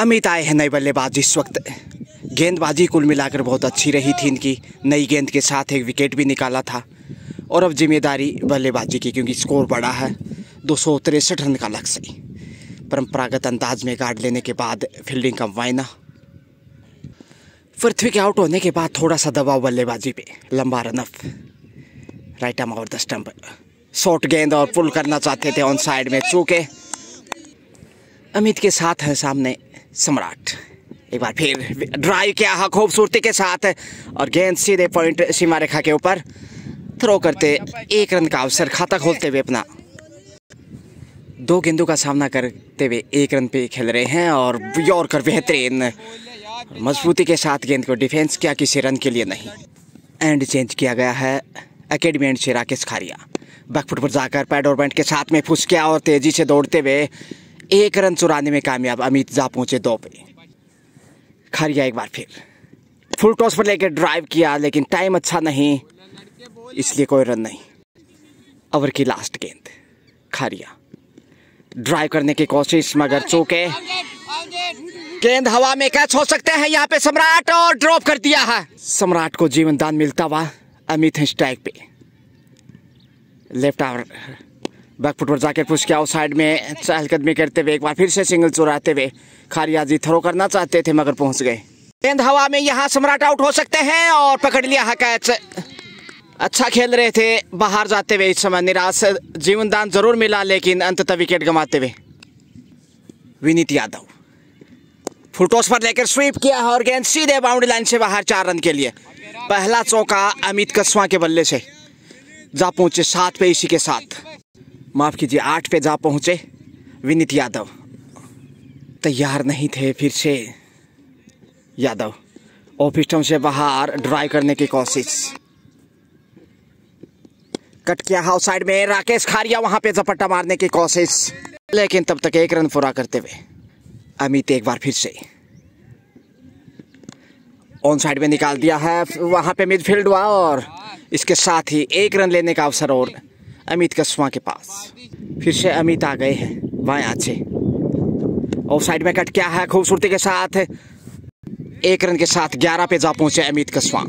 अमित आए हैं नए बल्लेबाज इस वक्त गेंदबाजी कुल मिलाकर बहुत अच्छी रही थी इनकी नई गेंद के साथ एक विकेट भी निकाला था और अब जिम्मेदारी बल्लेबाजी की क्योंकि स्कोर बड़ा है दो सौ तिरसठ रन का लक्ष्य परंपरागत अंदाज में गार्ड लेने के बाद फील्डिंग का वायना पृथ्वी के आउट होने के बाद थोड़ा सा दबाव बल्लेबाजी पे लंबा रनअप राइट आर्म और द स्टम्प शॉर्ट गेंद और पुल करना चाहते थे ऑन साइड में चूके अमित के साथ हैं सामने सम्राट एक बार फिर ड्राइव किया क्या खूबसूरती के साथ और गेंद सीधे पॉइंट सीमा रेखा के ऊपर थ्रो करते एक रन का अवसर खाता खोलते हुए अपना दो गेंदों का सामना करते हुए एक रन पे खेल रहे हैं और यॉर्कर बेहतरीन मजबूती के साथ गेंद को डिफेंस किया किसी रन के लिए नहीं एंड चेंज किया गया है एकेडमी एंड से राकेश खारिया बैकफुट पर जाकर पैड और बैंड के साथ में फुस किया और तेज़ी से दौड़ते हुए एक रन चुराने में कामयाब अमित झा पहुंचे दो पे खरिया एक बार फिर फुल टॉस पर लेकर ड्राइव किया लेकिन टाइम अच्छा नहीं इसलिए कोई रन नहीं ओवर की लास्ट गेंद खारिया ड्राइव करने की कोशिश मगर चूके गेंद हवा में कैच हो सकते हैं यहाँ पे सम्राट और ड्रॉप कर दिया है सम्राट को जीवन दान मिलता हुआ अमित है स्ट्राइक पे लेफ्ट आवर बैकफुट पर जाकर पुश के साइड में हलकदमी करते हुए एक बार फिर से सिंगल चुराते हुए खारियाजी थ्रो करना चाहते थे मगर पहुंच गए गेंद हवा में यहाँ सम्राट आउट हो सकते हैं और पकड़ लिया है कैच अच्छा खेल रहे थे बाहर जाते हुए इस समय निराश जीवनदान जरूर मिला लेकिन अंततः विकेट गंवाते हुए विनीत यादव फुटोस पर लेकर स्वीप किया और गेंद सीधे बाउंड्री लाइन से बाहर चार रन के लिए पहला चौका अमित कस्वा के बल्ले से जा पहुंचे सात पे इसी के साथ माफ़ कीजिए आठ पे जा पहुंचे विनीत यादव तैयार नहीं थे फिर से यादव टाउन से बाहर ड्राइव करने की कोशिश कट किया हाउस साइड में राकेश खारिया वहां पे झपट्टा मारने की कोशिश लेकिन तब तक एक रन पूरा करते हुए अमित एक बार फिर से ऑन साइड में निकाल दिया है वहां पे मिडफील्ड हुआ और इसके साथ ही एक रन लेने का अवसर और अमित कस्वा के पास फिर से अमित आ गए हैं बाया से और साइड में कट क्या है खूबसूरती के साथ एक रन के साथ ग्यारह पे जा पहुंचे अमित कस्वा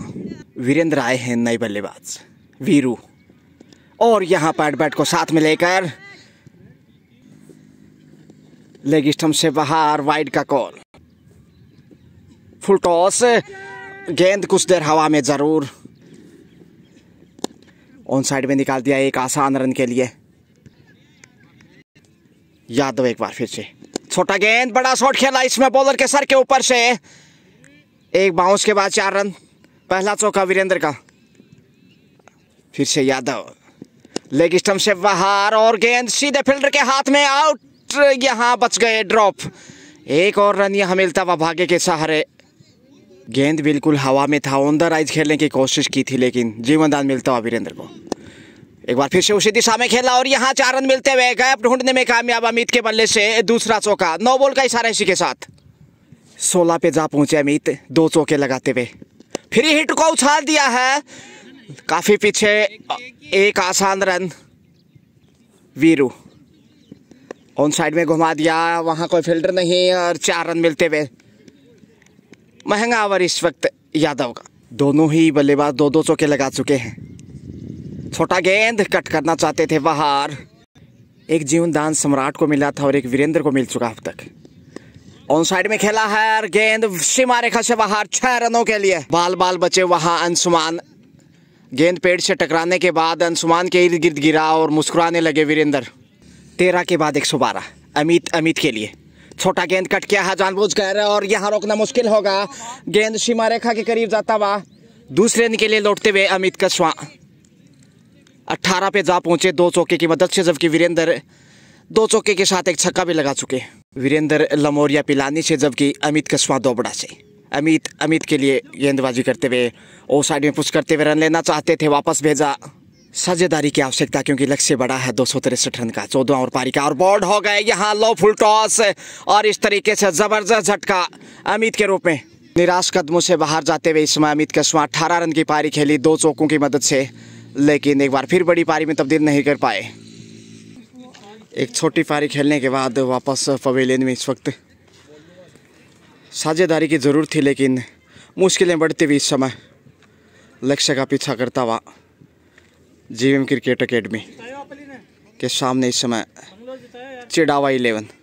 वीरेंद्र आए हैं नए बल्लेबाज वीरू और यहाँ पैट बैट को साथ में लेकर लेग स्टम से बाहर वाइड का कॉल फुल टॉस गेंद कुछ देर हवा में जरूर ऑन साइड में निकाल दिया एक आसान रन के लिए यादव एक बार फिर से छोटा गेंद बड़ा शॉट खेला इसमें बॉलर के सर के ऊपर से एक बाउंस के बाद चार रन पहला चौका वीरेंद्र का फिर से यादव लेग स्टम से बाहर और गेंद सीधे फील्डर के हाथ में आउट यहां बच गए ड्रॉप एक और रन यहां मिलता हुआ भाग्य के सहारे गेंद बिल्कुल हवा में था ऑन द राइज खेलने की कोशिश की थी लेकिन जीवनदान मिलता हुआ वीरेंद्र को एक बार फिर से उसी दिशा में खेला और यहाँ चार रन मिलते हुए गैप ढूंढने में कामयाब अमित के बल्ले से दूसरा चौका नौ बॉल का इशारा इसी के साथ सोलह पे जा पहुंचे अमित दो चौके लगाते हुए फिर हिट को उछाल दिया है काफी पीछे एक आसान रन वीरू ऑन साइड में घुमा दिया वहां कोई फील्डर नहीं और चार रन मिलते हुए महंगा ओवर इस वक्त यादव का दोनों ही बल्लेबाज दो दो चौके लगा चुके हैं छोटा गेंद कट करना चाहते थे बाहर एक जीवनदान सम्राट को मिला था और एक वीरेंद्र को मिल चुका अब तक ऑन साइड में खेला है गेंद सीमा रेखा से बाहर छह रनों के लिए बाल बाल बचे वहां अंशुमान गेंद पेड़ से टकराने के बाद अंशुमान के इर्द गिर्द गिरा और मुस्कुराने लगे वीरेंद्र तेरह के बाद एक सौ बारह अमित अमित के लिए छोटा गेंद कट किया है जानबूझकर और यहाँ रोकना मुश्किल होगा गेंद सीमा रेखा के करीब जाता हुआ दूसरे रन के लिए लौटते हुए अमित कशवा अट्ठारह पे जा पहुंचे दो चौके की मदद से जबकि वीरेंद्र दो चौके के साथ एक छक्का भी लगा चुके वीरेंद्र लमोरिया पिलानी से जबकि अमित कशवा दोबड़ा से अमित अमित के लिए गेंदबाजी करते हुए और साइड में पुश करते हुए रन लेना चाहते थे वापस भेजा साझेदारी की आवश्यकता क्योंकि लक्ष्य बड़ा है दो सौ तिरसठ रन का चौदह और पारी का और बॉर्ड हो गए यहाँ लो फुल टॉस और इस तरीके से जबरदस्त झटका अमित के रूप में निराश कदमों से बाहर जाते हुए इस समय अमित कश्मा अठारह रन की पारी खेली दो चौकों की मदद से लेकिन एक बार फिर बड़ी पारी में तब्दील नहीं कर पाए एक छोटी पारी खेलने के बाद वापस पवेलियन में इस वक्त साझेदारी की ज़रूरत थी लेकिन मुश्किलें बढ़ती हुई इस समय लक्ष्य का पीछा करता हुआ जीवीएम क्रिकेट एकेडमी के सामने इस समय चिड़ावा इलेवन